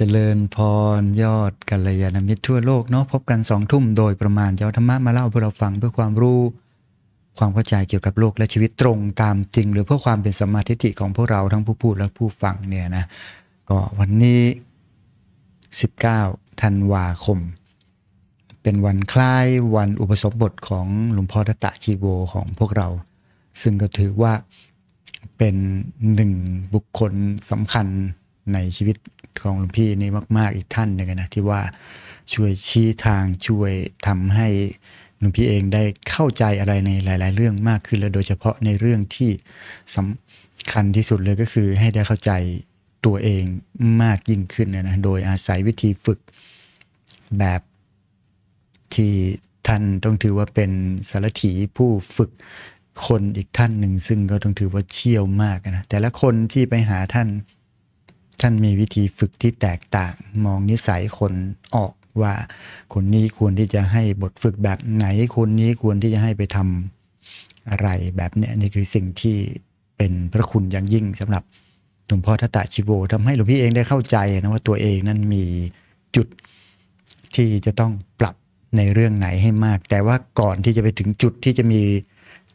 จริญพรยอดกัลยาณมิตรทั่วโลกเนาะพบกันสองทุ่มโดยประมาณยอดธรรมะ มาเล่าเพื่อเราฟังเพื่อความรู้ความเข้าใจเกี่ยวกับโลกและชีวิตตรงตามจริงหรือเพื่อความเป็นสมาธิิของพวกเราทั้งผู้พูดและผู้ฟังเนี่ยนะ ก็วันนี้ 19ธันวาคม เป็นวันคล้ายวันอุปสมบทของหลวงพ่อทัตตะชีโวของพวกเรา ซึ่งก็ถือว่าเป็นหนึ่งบุคคลสำคัญในชีวิตของหลวงพี่นี่มาก ๆอีกท่านหนึ่งนะที่ว่าช่วยชี้ทางช่วยทำให้หลวงพี่เองได้เข้าใจอะไรในหลาย ๆ เรื่องมากขึ้นและโดยเฉพาะในเรื่องที่สำคัญที่สุดเลยก็คือ ให้ได้เข้าใจตัวเองมากยิ่งขึ้นนะโดยอาศัยวิธีฝึกแบบที่ท่านต้องถือว่าเป็นสารถีผู้ฝึกคนอีกท่านหนึ่ง ซึ่งก็ต้องถือว่าเชี่ยวมากนะแต่ละคนที่ไปหาท่านท่านมีวิธีฝึกที่แตกต่างมองนิสัยคนออกว่า คนนี้ควรที่จะให้บทฝึกแบบไหนคนนี้ควรที่จะให้ไปทำอะไรแบบเนี้ยนี่คือสิ่งที่เป็นพระคุณอย่างยิ่งสำหรับหลวงพ่อทัตตชิโวทำให้หลวงพี่เองได้เข้าใจนะว่าตัวเองนั้นมีจุดที่จะต้องปรับในเรื่องไหนให้มาก แต่ว่าก่อนที่จะไปถึงจุดที่จะมี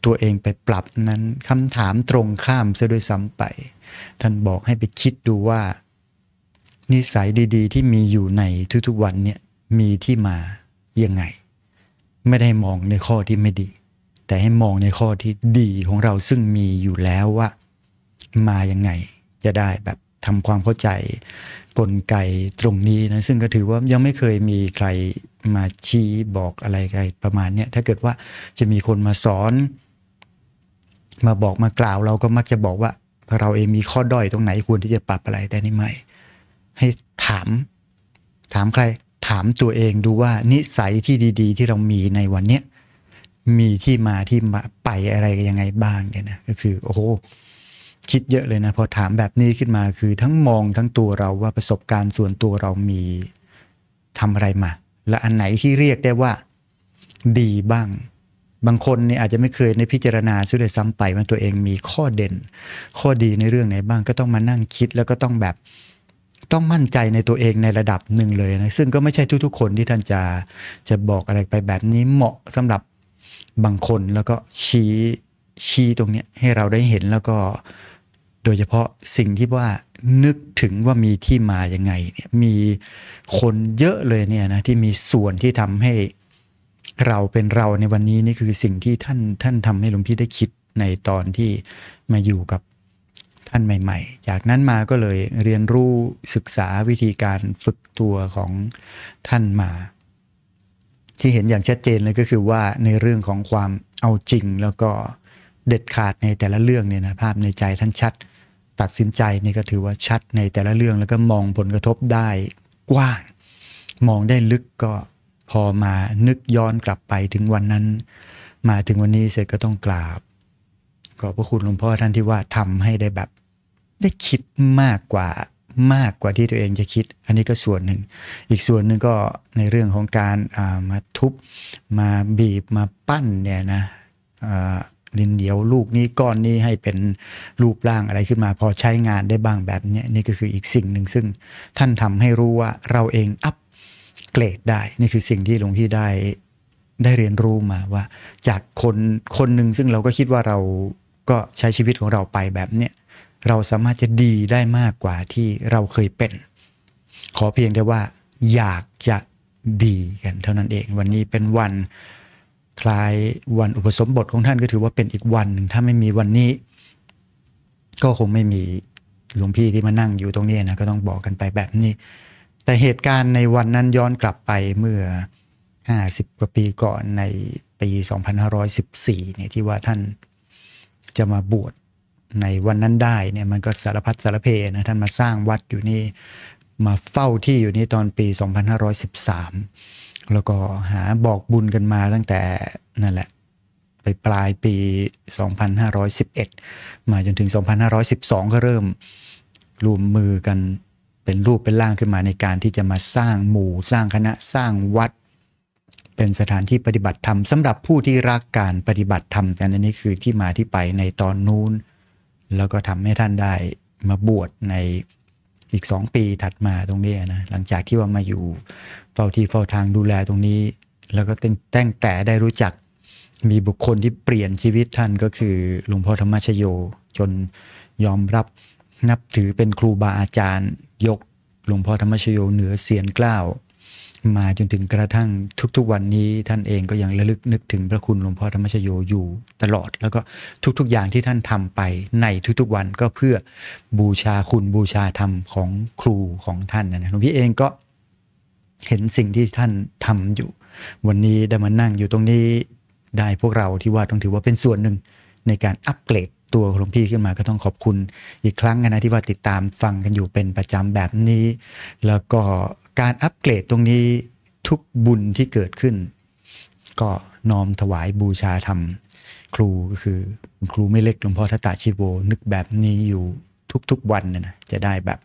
ตัวเองไปปรับนั้นคำถามตรงข้ามซะด้วยซ้ำไปท่านบอกให้ไปคิดดูว่า นิสัยดีๆ ที่มีอยู่ในทุกๆวันเนี่ยมีที่มายังไง ไม่ได้มองในข้อที่ไม่ดี แต่ให้มองในข้อที่ดีของเราซึ่งมีอยู่แล้วว่า มายังไงจะได้แบบทำความเข้าใจกลไกตรงนี้นะซึ่งก็ถือว่ายังไม่เคยมีใครมาชี้บอกอะไรใครประมาณเนี้ยถ้าเกิดว่าจะมีคนมาสอน มาบอกมากล่าวเราก็มักจะบอกว่าเราเองมีข้อด้อยตรงไหนควรที่จะปรับอะไรแต่นี่ไม่ให้ถามถามใครถามตัวเองดูว่านิสัยที่ดีๆ ที่เรามีในวันเนี้ยมีที่มาที่มาไปอะไรยังไงบ้างเนี่ยนะก็คือโอ้โหคิดเยอะเลยนะพอถามแบบนี้ขึ้นมาคือทั้งมองทั้งตัวเราว่าประสบการณ์ส่วนตัวเรามีทำอะไรมา และอันไหนที่เรียกได้ว่าดีบ้างบางคนเนี่ยอาจจะไม่เคยในพิจารณาซึ่งเลยซ้ำไปว่าตัวเองมีข้อเด่น ข้อดีในเรื่องไหนบ้างก็ต้องมานั่งคิดแล้วก็ต้องแบบต้องมั่นใจในตัวเองในระดับหนึ่งเลยนะซึ่งก็ไม่ใช่ทุก ๆคนที่ท่านจะจะบอกอะไรไปแบบนี้เหมาะสำหรับบางคนแล้วก็ชี้ชี้ตรงเนี้ยให้เราได้เห็นแล้วก็โดยเฉพาะสิ่งที่ว่านึกถึงว่ามีที่มาอย่างไงเนี่ยมีคนเยอะเลยเนี่ยนะที่มีส่วนที่ทำให้เราเป็นเราในวันนี้นี่คือสิ่งที่ท่านท่านทำให้หลวงพี่ได้คิดในตอนที่มาอยู่กับท่านใหม่ๆ จากนั้นมาก็เลยเรียนรู้ศึกษาวิธีการฝึกตัวของท่านมา ที่เห็นอย่างชัดเจนเลยก็คือว่าในเรื่องของความเอาจริงแล้วก็เด็ดขาดในแต่ละเรื่องเนี่ยนะภาพในใจท่านชัด ตัดสินใจนี่ก็ถือว่าชัดในแต่ละเรื่องแล้วก็มองผลกระทบได้กว้างมองได้ลึกก็พอมานึกย้อนกลับไปถึงวันนั้น มาถึงวันนี้เสร็จก็ต้องกราบขอบพระคุณหลวงพ่อท่านที่ว่าทำให้ได้แบบได้คิดมากกว่ามากกว่าที่ตัวเองจะคิด อันนี้ก็ส่วนหนึ่ง อีกส่วนหนึ่งก็ในเรื่องของการามาทุบมาบีบมาปั้นเนี่ยนะลินเดียวลูกนี้ก้อนนี้ให้เป็นรูปร่างอะไรขึ้นมา พอใช้งานได้บ้างแบบนี้นี่ก็คืออีกสิ่งหนึ่งซึ่งท่านทำให้รู้ว่าเราเองอัปเกรดได้ นี่คือสิ่งที่หลวงพี่ได้ได้เรียนรู้มาว่าจากคนคนหนึ่งซึ่งเราก็คิดว่าเราก็ใช้ชีวิตของเราไปแบบเนี้ย เราสามารถจะดีได้มากกว่าที่เราเคยเป็น ขอเพียงแต่ว่า อยากจะดีกันเท่านั้นเอง วันนี้เป็นวันคล้ายวันอุปสมบทของท่านก็ถือว่าเป็นอีกวันหนึ่งถ้าไม่มีวันนี้ ก็คงไม่มีหลวงพี่ที่มานั่งอยู่ตรงนี้นะก็ต้องบอกกันไปแบบนี้แต่เหตุการณ์ในวันนั้นย้อนกลับไปเมื่อ 50 กว่าปีก่อนในปี 2514 เนี่ยที่ว่าท่านจะมาบวชในวันนั้นได้เนี่ยมันก็สารพัดสารเพนะท่านมาสร้างวัดอยู่นี่ มาเฝ้าที่อยู่นี่ตอนปี 2513 แล้วก็หาบอกบุญกันมาตั้งแต่นั่นแหละ ไปปลายปี 2511 มาจนถึง 2512 ก็เริ่มรวมมือกันเป็นรูปเป็นร่างขึ้นมาในการที่จะมาสร้างหมู่สร้างคณะสร้างวัด เป็นสถานที่ปฏิบัติธรรมสำหรับผู้ที่รักการปฏิบัติธรรมอันนี้คือที่มาที่ไปในตอนนู้นแล้วก็ทำให้ท่านได้มาบวชในอีกสองปีถัดมาตรงนี้นะ หลังจากที่ว่ามาอยู่เฝ้าที่เฝ้าทางดูแลตรงนี้ แล้วก็ตั้งแต่ได้รู้จักมีบุคคลที่เปลี่ยนชีวิตท่านก็คือหลวงพ่อธรรมชโยจนยอมรับนับถือเป็นครูบาอาจารย์ยกหลวงพ่อธรรมชโยเหนือเสียนกล้าว มาจนถึงกระทั่งทุกๆวันนี้ท่านเองก็ยังระลึกนึกถึงพระคุณหลวงพ่อธรรมชโยอยู่ตลอด แล้วก็ทุกๆอย่างที่ท่านทำไปในทุกๆวันก็เพื่อบูชาคุณบูชาธรรมของครูของท่านนะหลวงพี่เองก็เห็นสิ่งที่ท่านทำอยู่ วันนี้ได้มานั่งอยู่ตรงนี้ได้พวกเราที่ว่าต้องถือว่าเป็นส่วนหนึ่งในการอัปเกรดตัวหลวงพี่ขึ้นมาก็ต้องขอบคุณอีกครั้งนะที่ว่าติดตามฟังกันอยู่เป็นประจำแบบนี้ แล้วก็การอัปเกรดตรงนี้ทุกบุญที่เกิดขึ้น ก็น้อมถวายบูชาธรรมครูก็คือครูไม่เล็กหลวงพ่อทัตตาชิโวนึกแบบนี้อยู่ทุก ๆวันนะจะได้แบบ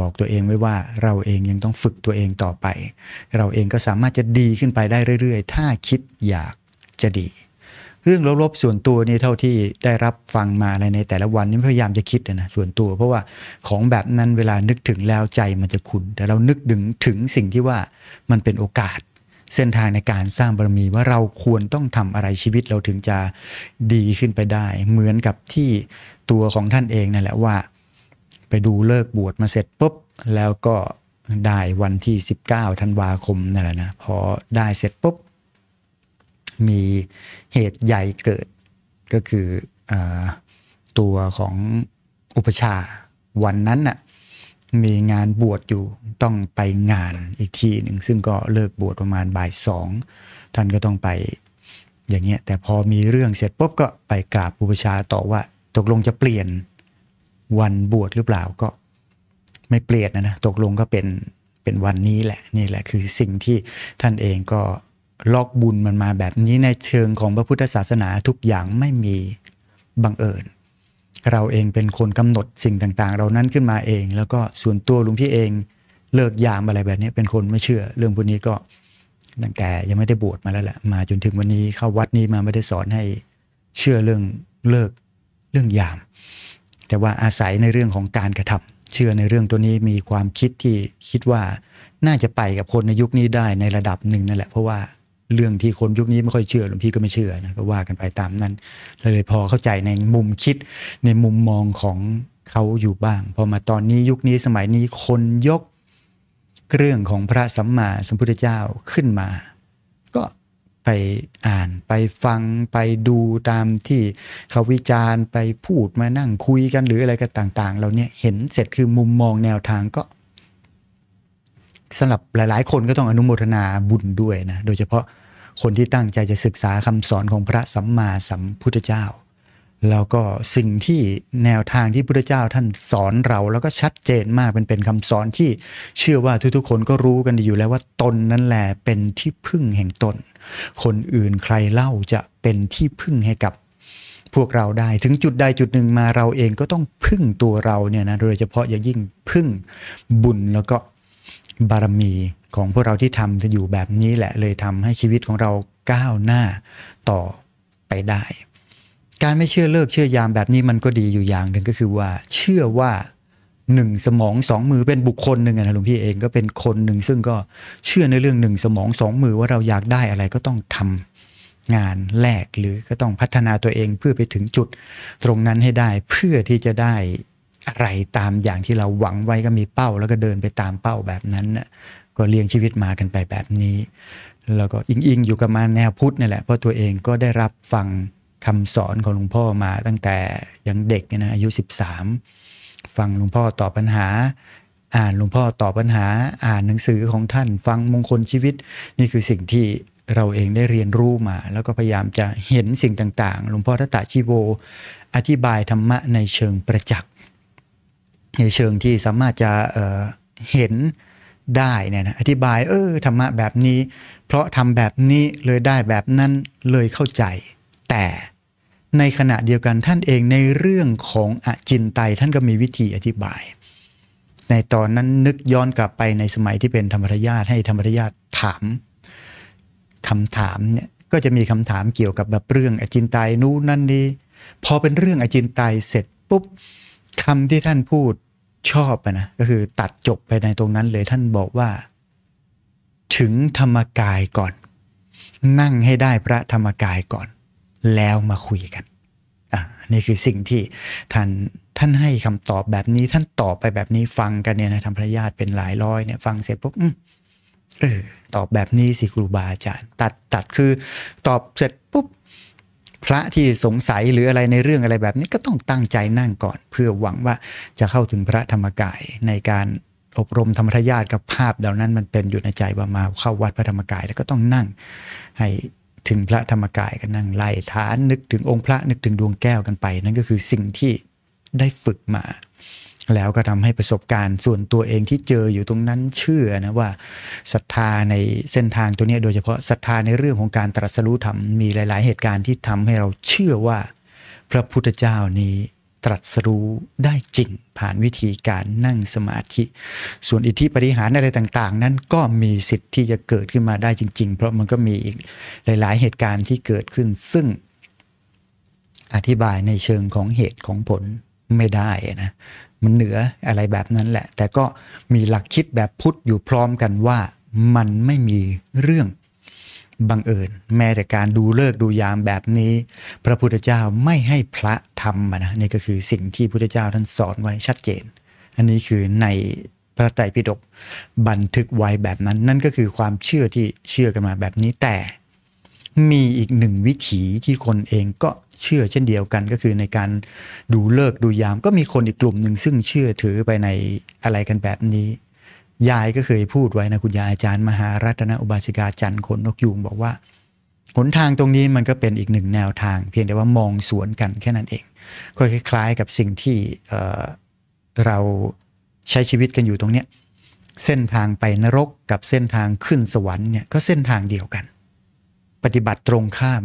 บอกตัวเองไว้ว่าเราเองยังต้องฝึกตัวเองต่อไป เราเองก็สามารถจะดีขึ้นไปได้เรื่อยๆ ถ้าคิดอยากจะดีเรื่องลบๆ ส่วนตัวนี่เท่าที่ได้รับฟังมาอะไรในแต่ละวันนี้พยายามจะคิดนะส่วนตัว เพราะว่าของแบบนั้นเวลานึกถึงแล้วใจมันจะขุนแต่เรานึกถึงถึงสิ่งที่ว่ามันเป็นโอกาสเส้นทางในการสร้างบารมีว่าเราควรต้องทำอะไรชีวิตเราถึงจะดีขึ้นไปได้ เหมือนกับที่ตัวของท่านเองนั่นแหละว่าไปดูเลิกบวชมาเสร็จปุ๊บแล้วก็ได้วันที่ 19ธันวาคมนั่นแหละนะพอได้เสร็จปุ๊บมีเหตุใหญ่เกิดก็คืออตัวของอุปชาวันนั้นน่ะมีงานบวชอยู่ต้องไปงานอีกที่หนึ่งซึ่งก็เลิกบวชประมาณบ่ายสองท่านก็ต้องไปอย่างเงี้ยแต่พอมีเรื่องเสร็จปุ๊บก็ไปกราบอุปชาต่อว่า ตกลงจะเปลี่ยนวันบวชหรือเปล่าก็ไม่เปลี่ยนนะนะตกลงก็เป็นเป็นวันนี้แหละนี่แหละคือสิ่งที่ท่านเองก็ลอกบุญมันมาแบบนี้ในเชิงของพระพุทธศาสนาทุกอย่างไม่มีบังเอิญ เราเองเป็นคนกำหนดสิ่งต่างๆเรานั้นขึ้นมาเอง แล้วก็ส่วนตัวหลวงพี่เองเลิกยามอะไรแบบนี้ เป็นคนไม่เชื่อเรื่องพวกนี้ก็ตั้งแต่ยังไม่ได้บวชมาแล้วแหละมาจนถึงวันนี้เข้าวัดนี้มาไม่ได้สอนให้เชื่อเรื่องเลิกเรื่องยามแต่ว่าอาศัยในเรื่องของการกระทำเชื่อในเรื่องตัวนี้มีความคิดที่คิดว่าน่าจะไปกับคนในยุคนี้ได้ในระดับหนึ่งนั่นแหละเพราะว่าเรื่องที่คนยุคนี้ไม่ค่อยเชื่อหลวงพี่ก็ไม่เชื่อนะก็ว่ากันไปตามนั้นเลยพอเข้าใจในมุมคิดในมุมมองของเขาอยู่บ้าง พอมาตอนนี้ยุคนี้สมัยนี้คนยกเรื่องของพระสัมมาสัมพุทธเจ้าขึ้นมา ก็ไปอ่านไปฟังไปดูตามที่เขาวิจารณ์ไปพูดมานั่งคุยกันหรืออะไรกันต่างๆ เราเนี่ยเห็นเสร็จคือมุมมองแนวทางก็สำหรับหลายๆ คนก็ต้องอนุโมทนาบุญด้วยนะโดยเฉพาะคนที่ตั้งใจจะศึกษาคำสอนของพระสัมมาสัมพุทธเจ้า แล้วก็สิ่งที่แนวทางที่พุทธเจ้าท่านสอนเราแล้วก็ชัดเจนมากเป็นเป็นคำสอนที่เชื่อว่าทุกๆคนก็รู้กันอยู่แล้วว่าตนนั่นแหละเป็นที่พึ่งแห่งตน คนอื่นใครเล่าจะเป็นที่พึ่งให้กับพวกเราได้ถึงจุดใดจุดหนึ่งมาเราเองก็ต้องพึ่งตัวเราเนี่ยนะโดยเฉพาะอย่างยิ่งพึ่งบุญแล้วก็บารมีของพวกเราที่ทำจะอยู่แบบนี้แหละเลยทำให้ชีวิตของเราก้าวหน้าต่อไปได้ การไม่เชื่อเลิกเชื่อยามแบบนี้มันก็ดีอยู่อย่างหนึ่งก็คือว่าเชื่อว่าหนึ่งสมองสองมือเป็นบุคคลหนึ่งนะหลวงพี่เองก็เป็นคนหนึ่งซึ่งก็เชื่อในเรื่องหนึ่งสมองสองมือว่าเราอยากได้อะไรก็ต้องทำงานแลกหรือก็ต้องพัฒนาตัวเองเพื่อไปถึงจุดตรงนั้นให้ได้ เพื่อที่จะได้อะไรตามอย่างที่เราหวังไว้ก็มีเป้าแล้วก็เดินไปตามเป้าแบบนั้นนะก็เลี้ยงชีวิตมากันไปแบบนี้ แล้วก็อิงออยู่กับมาแนวพุทธนี่แหละ เพราะตัวเองก็ได้รับฟังคำสอนของหลวงพ่อมาตั้งแต่ยังเด็กนนะอายุ13ฟังหลวงพ่อตอบปัญหา อ่านหลวงพ่อตอบปัญหา อ่านหนังสือของท่านฟังมงคลชีวิต นี่คือสิ่งที่เราเองได้เรียนรู้มา แล้วก็พยายามจะเห็นสิ่งต่างๆหลวงพ่อทัตตาชิโวอธิบายธรรมะในเชิงประจักษในเชิงที่สามารถจะเเห็นได้เนี่ยนะอธิบายเออธรรมะแบบนี้ เพราะทำแบบนี้เลยได้แบบนั้นเลยเข้าใจแต่ ในขณะเดียวกันท่านเองในเรื่องของอจินไตท่านก็มีวิธีอธิบาย ในตอนนั้นนึกย้อนกลับไปในสมัยที่เป็นธรรมรญาตให้ธรรมรญาตถามคำถามเนี่ยก็จะมีคำถามเกี่ยวกับแบบเรื่อง อจินไตนู้นนั่นนี่พอเป็นเรื่องอจินไตเสร็จปุ๊บคำที่ท่านพูดชอบนะก็คือตัดจบไปในตรงนั้นเลยท่านบอกว่า ถึงธรรมกายก่อน นั่งให้ได้พระธรรมกายก่อน แล้วมาคุยกัน อ่านี่คือสิ่งที่ท่านท่านให้คำตอบแบบนี้ท่านตอบไปแบบนี้ ฟังกันเนี่ยนะทำพระญาติเป็นหลายร้อยเนี่ย ฟังเสร็จปุ๊บเออ ตอบแบบนี้สิครูบาอาจารย์ตัดตัดคือ ตอบเสร็จปุ๊บพระที่สงสัยหรืออะไรในเรื่องอะไรแบบนี้ก็ต้องตั้งใจนั่งก่อน เพื่อหวังว่าจะเข้าถึงพระธรรมกาย ในการอบรมธรรมทญาติกับภาพเหล่านั้นมันเป็นอยู่ในใจว่ามาเข้าวัดพระธรรมกายแล้วก็ต้องนั่ง ให้ถึงพระธรรมกาย กันนั่งไล่ฐาน นึกถึงองค์พระนึกถึงดวงแก้วกันไป นั่นก็คือสิ่งที่ได้ฝึกมาแล้วก็ทำให้ประสบการณ์ ส่วนตัวเองที่เจออยู่ตรงนั้นเชื่อนะว่าศรัทธาในเส้นทางตัวนี้โดยเฉพาะศรัทธาในเรื่องของการตรัสรู้ธรรมมีหลาย ๆ เหตุการณ์ที่ทำให้เราเชื่อว่าพระพุทธเจ้านี้ตรัสรู้ได้จริงผ่านวิธีการนั่งสมาธิ ส่วนอิทธิปริหารอะไรต่าง ๆ นั้นก็มีสิทธิ์ที่จะเกิดขึ้นมาได้จริง ๆ เพราะมันก็มีอีกหลาย ๆเหตุการณ์ที่เกิดขึ้นซึ่งอธิบายในเชิงของเหตุของผลไม่ได้นะ มันเหนืออะไรแบบนั้นแหละ แต่ก็มีหลักคิดแบบพุทธอยู่พร้อมกันว่ามันไม่มีเรื่องบังเอิญ แม้แต่การดูเลิกดูยามแบบนี้ พระพุทธเจ้าไม่ให้พระทำนะ นี่ก็คือสิ่งที่พุทธเจ้าท่านสอนไว้ชัดเจน อันนี้คือในพระไตรปิฎกบันทึกไว้แบบนั้น นั่นก็คือความเชื่อที่เชื่อกันมาแบบนี้ แต่มีอีกหนึ่งวิถีที่คนเองก็เชื่อเช่นเดียวกันก็คือในการดูเลิก ดูยาม ก็มีคนอีกกลุ่มหนึ่งซึ่งเชื่อถือไปในอะไรกันแบบนี้ ยายก็เคยพูดไว้นะ คุณยายอาจารย์มหารัตนอุบาสิกาจันทร์ขนนกยูงบอกว่า หนทางตรงนี้มันก็เป็นอีกหนึ่งแนวทางเพียงแต่ว่ามองสวนกันแค่นั้นเองก็คล้ายๆ กับสิ่งที่เราใช้ชีวิตกันอยู่ตรงเนี้ยเส้นทางไปนรกกับเส้นทางขึ้นสวรรค์เนี่ยก็เส้นทางเดียวกัน ปฏิบัติตรงข้าม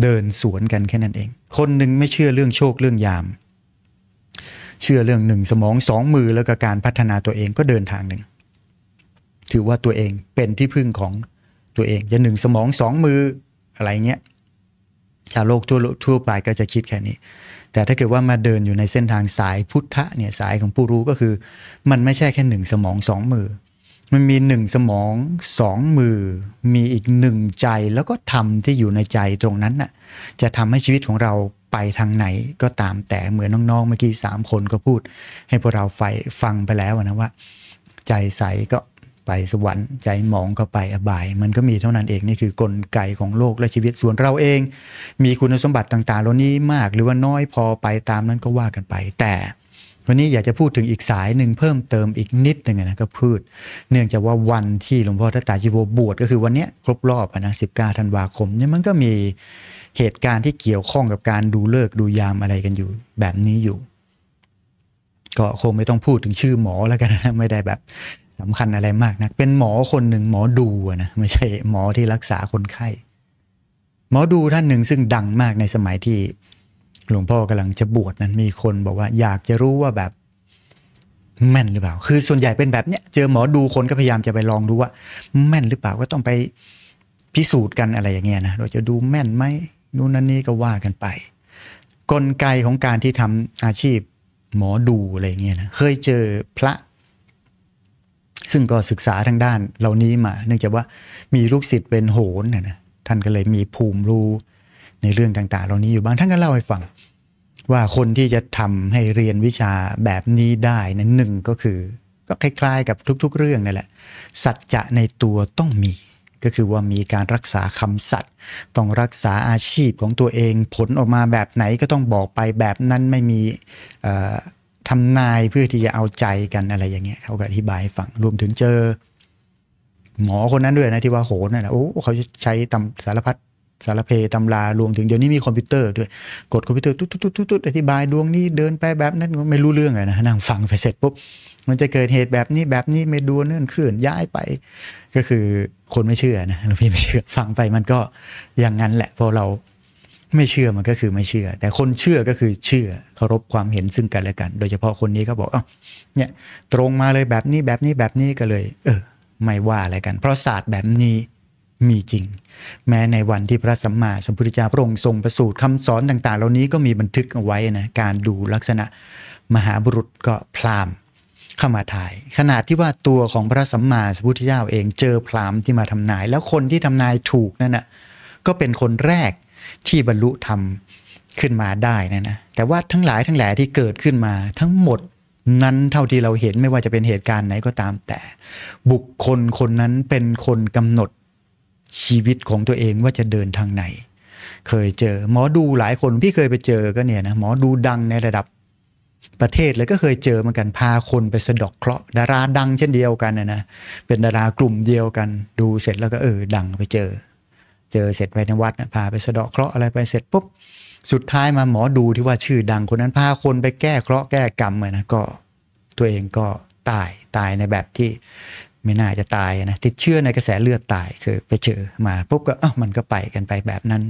เดินสวนกันแค่นั้นเอง คนหนึ่งไม่เชื่อเรื่องโชคเรื่องยาม เชื่อเรื่องหนึ่งสมองสองมือแล้วก็การพัฒนาตัวเองก็เดินทางหนึ่ง ถือว่าตัวเองเป็นที่พึ่งของตัวเองจะหนึ่งสมองสองมืออะไรเงี้ยชาวโลกทั่วทั่วไปก็จะคิดแค่นี้ แต่ถ้าเกิดว่ามาเดินอยู่ในเส้นทางสายพุทธะเนี่ยสายของผู้รู้ก็คือมันไม่ใช่แค่หนึ่ง สมองสองมือมันมีหนึ่งสมองสองมือ มีอีกหนึ่งใจแล้วก็ธรรมที่อยู่ในใจตรงนั้นน่ะ จะทำให้ชีวิตของเราไปทางไหนก็ตามแต่เหมือนน้องๆเมื่อกี้สามคนก็พูดให้พวกเราฟฟังไปแล้วนะว่า ใจใสก็ไปสวรรค์ ใจมองก็ไปอบาย มันก็มีเท่านั้นเองนี่คือกลไกของโลกและชีวิตส่วนเราเอง มีคุณสมบัติต่างๆ เหล่านี้มากหรือว่าน้อยพอไปตามนั้นก็ว่ากันไป แต่วันนี้อยากจะพูดถึงอีกสายหนึ่งเพิ่มเติมอีกนิดหนึ่งนะก็พืชเนื่องจากว่าวันที่หลวงพ่อทัตตาชิโวบวชก็คือวันนี้ครบรอบนะสิบเก้าธันวาคมเนี่ยมันก็มีเหตุการณ์ที่เกี่ยวข้องกับการดูเลิกดูยามอะไรกันอยู่แบบนี้อยู่ก็คงไม่ต้องพูดถึงชื่อหมอแล้วกันนะไม่ได้แบบสำคัญอะไรมากนะเป็นหมอคนหนึ่งหมอดูนะไม่ใช่หมอที่รักษาคนไข้ หมอดูท่านหนึ่งซึ่งดังมากในสมัยที่หลวงพ่อกำลังจะบวชนั้นมีคนบอกว่าอยากจะรู้ว่าแบบแม่นหรือเปล่า คือส่วนใหญ่เป็นแบบเนี้ยเจอหมอดูคนก็พยายามจะไปลองดูว่า แม่นหรือเปล่าก็ต้องไปพิสูจน์กันอะไรอย่างเงี้ยนะเราจะดูแม่นไหมนู่นนั่นนี่ก็ว่ากันไป กลไกของการที่ทำอาชีพหมอดูอะไรเงี้ยนะเคยเจอพระ ซึ่งก็ศึกษาทางด้านเหล่านี้มาเนื่องจากว่ามีลูกศิษย์เป็นโหนนะท่านก็เลยมีภูมิรู้ในเรื่องต่างๆเหล่านี้อยู่บ้างท่านก็เล่าให้ฟังว่าคนที่จะทำให้เรียนวิชาแบบนี้ได้นั้นหนึ่งก็คือ ก็คล้ายๆกับทุกๆเรื่องนี่นแหละสัจจะในตัวต้องมีก็คือว่ามีการรักษาคำสัตย์ต้องรักษาอาชีพของตัวเองผลออกมาแบบไหนก็ต้องบอกไปแบบนั้นไม่มีทำนายเพื่อที่จะเอาใจกันอะไรอย่างเงี้ยเขาก็อธิบายฟังรวมถึงเจอ หมอคนนั้นด้วยนะที่ว่าโหนั่นแหละโอ้เขาใช้ตำสารพัดสารเพตำรารวมถึงเดี๋ยวนี้มีคอมพิวเตอร์ด้วย กดคอมพิวเตอร์ตุ๊ดตุ๊ดตุ๊ดอธิบายดวงนี้เดินไปแบบนั้นไม่รู้เรื่องเลยนะนั่งฟังไปเสร็จปุ๊บมันจะเกิดเหตุแบบนี้แบบนี้ไม่ดูเนื่อนเคลื่อนย้ายไป ก็คือคนไม่เชื่อนะหลวงพี่ไม่เชื่อฟังไปมันก็อย่างนั้น แหละพอเราไม่เชื่อมันก็คือไม่เชื่อ แต่คนเชื่อก็คือเชื่อเคารพความเห็นซึ่งกันและกัน โดยเฉพาะคนนี้ก็บอกอ๋อเนี่ยตรงมาเลยแบบนี้แบบนี้แบบนี้ก็เลย เออ ไม่ว่าอะไรกัน เพราะศาสตร์แบบนี้มีจริงแม้ในวันที่พระสัมมาสัมพุทธเจ้าพระองค์ทรงประสูติคำสอนต่างๆ เหล่านี้ก็มีบันทึกเอาไว้นะ การดูลักษณะมหาบุรุษก็พรามเข้ามาถ่าย ขนาดที่ว่าตัวของพระสัมมาสัมพุทธเจ้าเองเจอพรามที่มาทำนาย แล้วคนที่ทำนายถูกนั่นนะ่ะ ก็เป็นคนแรกที่บรรลุธรรมขึ้นมาได้นะนะ แต่ว่าทั้งหลายทั้งแหล่ที่เกิดขึ้นมา ทั้งหมดนั้น เท่าที่เราเห็นไม่ว่าจะเป็นเหตุการณ์ไหนก็ตาม แต่บุคคลคนนั้นเป็นคนกำหนดชีวิตของตัวเองว่าจะเดินทางไหน เคยเจอ หมอดูหลายคนพี่เคยไปเจอก็เนี่ยนะหมอดูดังในระดับประเทศเลยก็เคยเจอเหมือนกัน พาคนไปสะดอกเคราะห์ดาราดังเช่นเดียวกันนะนะเป็นดารากลุ่มเดียวกันดูเสร็จแล้วก็เออดังไปเจอ เจอเสร็จไปในวัดนะพาไปสะดอกเคราะห์อะไรไปเสร็จปุ๊บสุดท้ายมาหมอดูที่ว่าชื่อดังคนนั้นพาคนไปแก้เคราะห์แก้กรรมเนะก็ตัวเองก็ตายตายในแบบที่ไม่น่าจะตายนะติดเชื้อในกระแสเลือดตาย คือไปเจอมาปุ๊บก็ออมันก็ไปกันไปแบบนั้น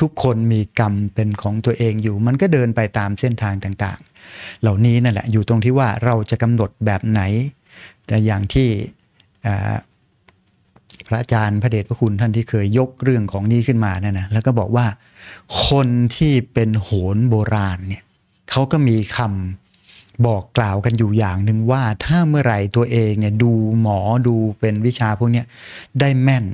ทุกคนมีกรรมเป็นของตัวเองอยู่มันก็เดินไปตามเส้นทางต่างๆ เหล่านี้นั่นแหละ อยู่ตรงที่ว่าเราจะกำหนดแบบไหน แต่อย่างที่พระอาจารย์พระเดชพระคุณท่านที่เคยยกเรื่องของนี้ขึ้นมาเนี่ยนะแล้วก็บอกว่าคนที่เป็นโหนโบราณเนี่ยเขาก็มีคำบอกกล่าวกันอยู่อย่างหนึ่งว่าถ้าเมื่อไหร่ตัวเองเนี่ย ดูหมอดูเป็นวิชาพวกนี้ได้แม่น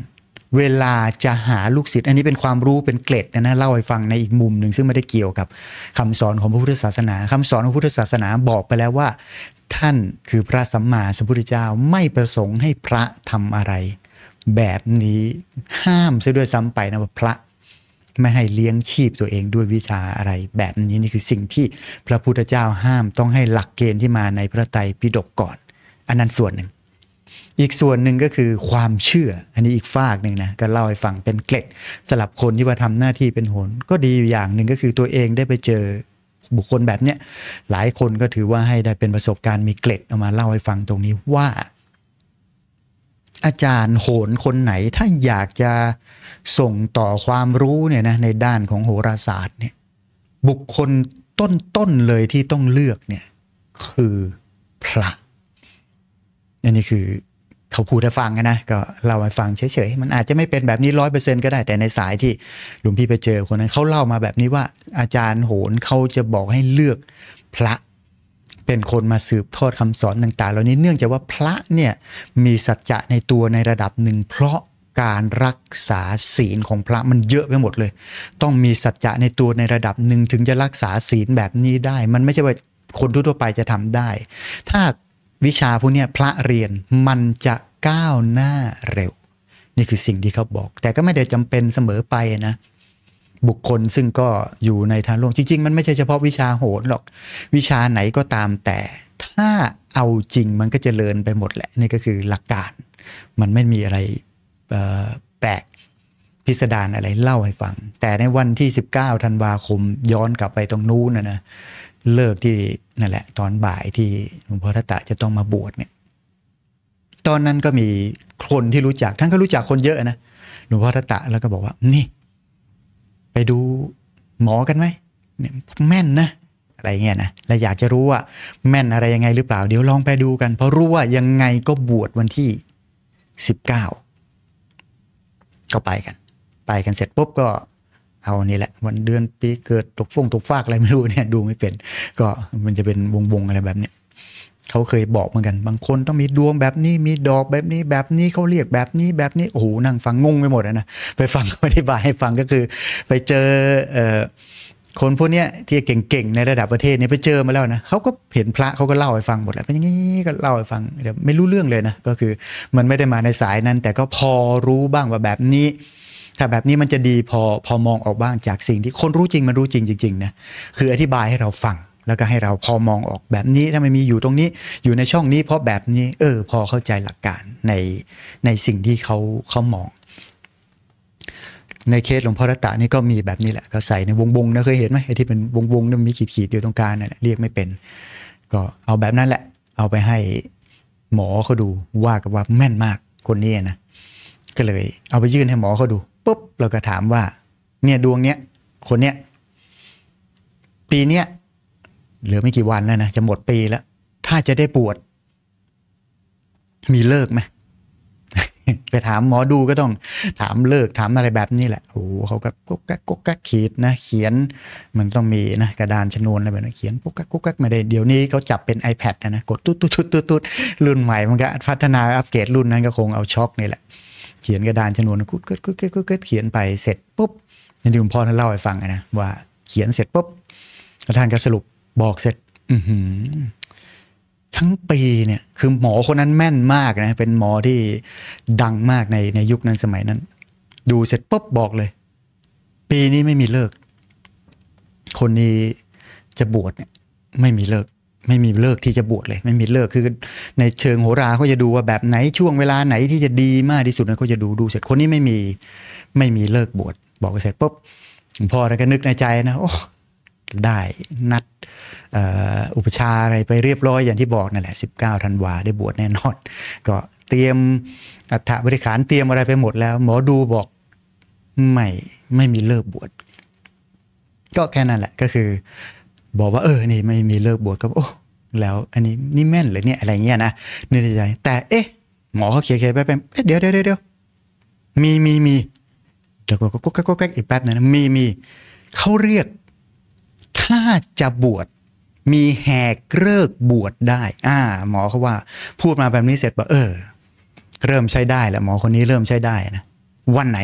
เวลาจะหาลูกศิษย์อันนี้เป็นความรู้เป็นเกล็ดนะนะเล่าให้ฟังในอีกมุมหนึ่งซึ่งไม่ได้เกี่ยวกับ คำสอนของพระพุทธศาสนา คำสอนของพุทธศาสนาบอกไปแล้วว่า ท่านคือพระสัมมาสัมพุทธเจ้าไม่ประสงค์ให้พระทำอะไร แบบนี้ห้ามซะด้วยซ้ำไปนะว่าพระไม่ให้เลี้ยงชีพตัวเองด้วยวิชาอะไรแบบนี้นี่คือสิ่งที่พระพุทธเจ้าห้ามต้องให้หลักเกณฑ์ที่มาในพระไตรปิฎกก่อน อันนั้นส่วนหนึ่ง อีกส่วนหนึ่งก็คือความเชื่อ อันนี้อีกฝากหนึ่งนะ ก็เล่าให้ฟังเป็นเกล็ดสลับคนที่มาทำหน้าที่เป็นโหนก็ดีอยู่อย่างหนึ่งก็คือตัวเองได้ไปเจอบุคคลแบบเนี้ยหลายคนก็ถือว่าให้ได้เป็นประสบการณ์มีเกล็ดออกมาเล่าให้ฟังตรงนี้ว่าอาจารย์โหนคนไหนถ้าอยากจะส่งต่อความรู้เนี่ยนะในด้านของโหราศาสตร์เนี่ยบุคคลต้นๆเลยที่ต้องเลือกเนี่ยคือพระอันนี้คือเขาพูดให้ฟังนะ ก็เล่าให้ฟังเฉยๆ มันอาจจะไม่เป็นแบบนี้ร้อยเปอร์เซ็นก็ได้แต่ในสายที่หลวงพี่ไปเจอคนนั้น เขาเล่ามาแบบนี้ว่าอาจารย์โหนเขาจะบอกให้เลือกพระเป็นคนมาสืบทอดคำสอนต่างๆ เหล่านี้เนื่องจากว่าพระเนี่ยมีสัจจะในตัวในระดับหนึ่ง เพราะการรักษาศีลของพระมันเยอะไปหมดเลย ต้องมีสัจจะในตัวในระดับหนึ่งถึงจะรักษาศีลแบบนี้ได้ มันไม่ใช่ว่าคนทั่วไปจะทำได้ ถ้าวิชาพวกนี้พระเรียนมันจะก้าวหน้าเร็ว นี่คือสิ่งที่เขาบอก แต่ก็ไม่ได้จำเป็นเสมอไปนะบุคคลซึ่งก็อยู่ในทางโลกจริง ๆ มันไม่ใช่เฉพาะวิชาโหรหรอกวิชาไหนก็ตามแต่ถ้าเอาจริงมันก็จเจริญไปหมดแหละ นี่ก็คือหลักการ มันไม่มีอะไรแปลกพิสดารอะไรเล่าให้ฟัง แต่ในวันที่ 19ธันวาคมย้อนกลับไปตรงนู้นนะนะเลิกที่นั่นแหละตอนบ่ายที่หลวงพ่อทัตตะจะต้องมาบวชเนี่ยตอนนั้นก็มีคนที่รู้จักท่านก็รู้จักคนเยอะนะหลวงพ่อทัตตะแล้วก็บอกว่านี่ไปดูหมอกันไหมเนี่ยแม่นนะ อะไรเงี้ยนะและอยากจะรู้ว่าแม่นอะไรยังไงหรือเปล่า เดี๋ยวลองไปดูกัน เพราะรู้ว่ายังไงก็บวชวันที่ 19 ก็ไปกัน ไปกันเสร็จปุ๊บก็เอานี่แหละวันเดือนปีเกิดตกฟงตกฟากอะไรไม่รู้เนี่ยดูไม่เป็น ก็มันจะเป็นวงๆอะไรแบบเนี้ยเขาเคยบอกเหมือนกัน บางคนต้องมีดวงแบบนี้ มีดอกแบบนี้ แบบนี้ เขาเรียกแบบนี้ แบบนี้ โอ้โหนั่งฟังงงไปหมดนะ ไปฟังเขาอธิบายให้ฟังก็คือ ไปเจอเคนพวกเนี้ยที่เก่งๆ ในระดับประเทศเนี่ยไปเจอมาแล้วนะเขาก็เห็นพระเขาก็เล่าให้ฟังหมดแล้วเป็นอย่างนี้ก็เล่าให้ฟังเดี๋ยวไม่รู้เรื่องเลยนะ ก็คือมันไม่ได้มาในสายนั้น แต่ก็พอรู้บ้างว่าแบบนี้ ถ้าแบบนี้มันจะดีพอ พอมองออกบ้างจากสิ่งที่คนรู้จริงมันรู้จริงจริง ๆนะ คืออธิบายให้เราฟังแล้วก็ให้เราพอมองออกแบบนี้ถ้ามันมีอยู่ตรงนี้อยู่ในช่องนี้เพราะแบบนี้ เออ พอเข้าใจหลักการในในสิ่งที่เขาเขามอง ในเคสหลวงพ่อรัตานี่ก็มีแบบนี้แหละก็ใส่ในวงวงนะเคยเห็นไหมไอ้ที่เป็นวงวงนันมีขีดๆอยู่ตรงกลางนั่นแหละเรียกไม่เป็น ก็เอาแบบนั้นแหละ เอาไปให้หมอเขาดูว่ากับว่าแม่นมากคนนี้นะ ก็เลยเอาไปยื่นให้หมอเขาดูปุ๊บเราก็ถามว่า เนี่ยดวงเนี้ยคนเนี้ยปีเนี้ยเหลือไม่กี่วันแล้วนะ จะหมดปีแล้วถ้าจะได้ปวด มีเลิกไหม ไปถามหมอดูก็ต้องถามเลิก ถามอะไรแบบนี้แหละ โอ้เขาก็กุ๊กกักกุ๊กกักขีดนะ เขียนมันต้องมีนะกระดานชนวนอะไรแบบนี้เขียนกุ๊กกักกุ๊กกักมาได้ เดี๋ยวนี้เขาจับเป็น iPad นะนะกดตุ๊ดตุ๊ดตุ๊ดตุ๊ดตุ๊ดรุ่นใหม่มันก็ พัฒนาอัปเกรดรุ่นนั้นก็คงเอาช็อคนี่แหละเขียนกระดานชนวนกุ๊กกุ๊กกุ๊กกุ๊กกุ๊กเขียนไปเสร็จปุ๊บนี่คุณพ่อท่านเล่าให้ฟังนะว่าเขียนเสร็จปุ๊บท่านก็สรุปบอกเสร็จทั้งปีเนี่ย คือหมอคนนั้นแม่นมากนะ เป็นหมอที่ดังมากในในยุคนั้นสมัยนั้น ดูเสร็จปุ๊บบอกเลย ปีนี้ไม่มีเลิกคนนี้จะบวชเนี่ย ไม่มีเลิกไม่มีเลิกที่จะบวชเลย ไม่มีเลิกคือ ในเชิงโหราเขาจะดูว่าแบบไหนช่วงเวลาไหนที่จะดีมากที่สุดนะเขาจะดูดูเสร็จคนนี้ไม่มี ไม่มีเลิกบวชบอกเสร็จปุ๊บพ่อก็นึกในใจนะโอ้ได้นัดอุปชาอะไรไปเรียบร้อยอย่างที่บอกนั่นแหละ 19ธันวาได้บวชแน่นอนก็เตรียมอัฐบริขารเตรียมอะไรไปหมดแล้ว หมอดูบอกไม่ไม่มีเลิกบวชก็แค่นั้นแหละก็คือ บอกว่าเออนี่ไม่มีเลิกบวชก็โอ้แล้วอันนี้นี่แม่นเลยเนี่ยอะไรเงี้ยนะนี่ในใจแต่เอ๊ะหมอเขาเขียนเขียนไปเป็นเดี๋ยวเดี๋ยวเดี๋ยวมีมีมีแล้วก็ก็ก็ก็อีกแป๊บนึงมีมีเขาเรียก้าจะบวชมีแหกเลิกบวชได้ อ่า หมอเขาว่า พูดมาแบบนี้เสร็จบอกเออ เริ่มใช้ได้แล้วหมอคนนี้เริ่มใช้ได้นะวันไหน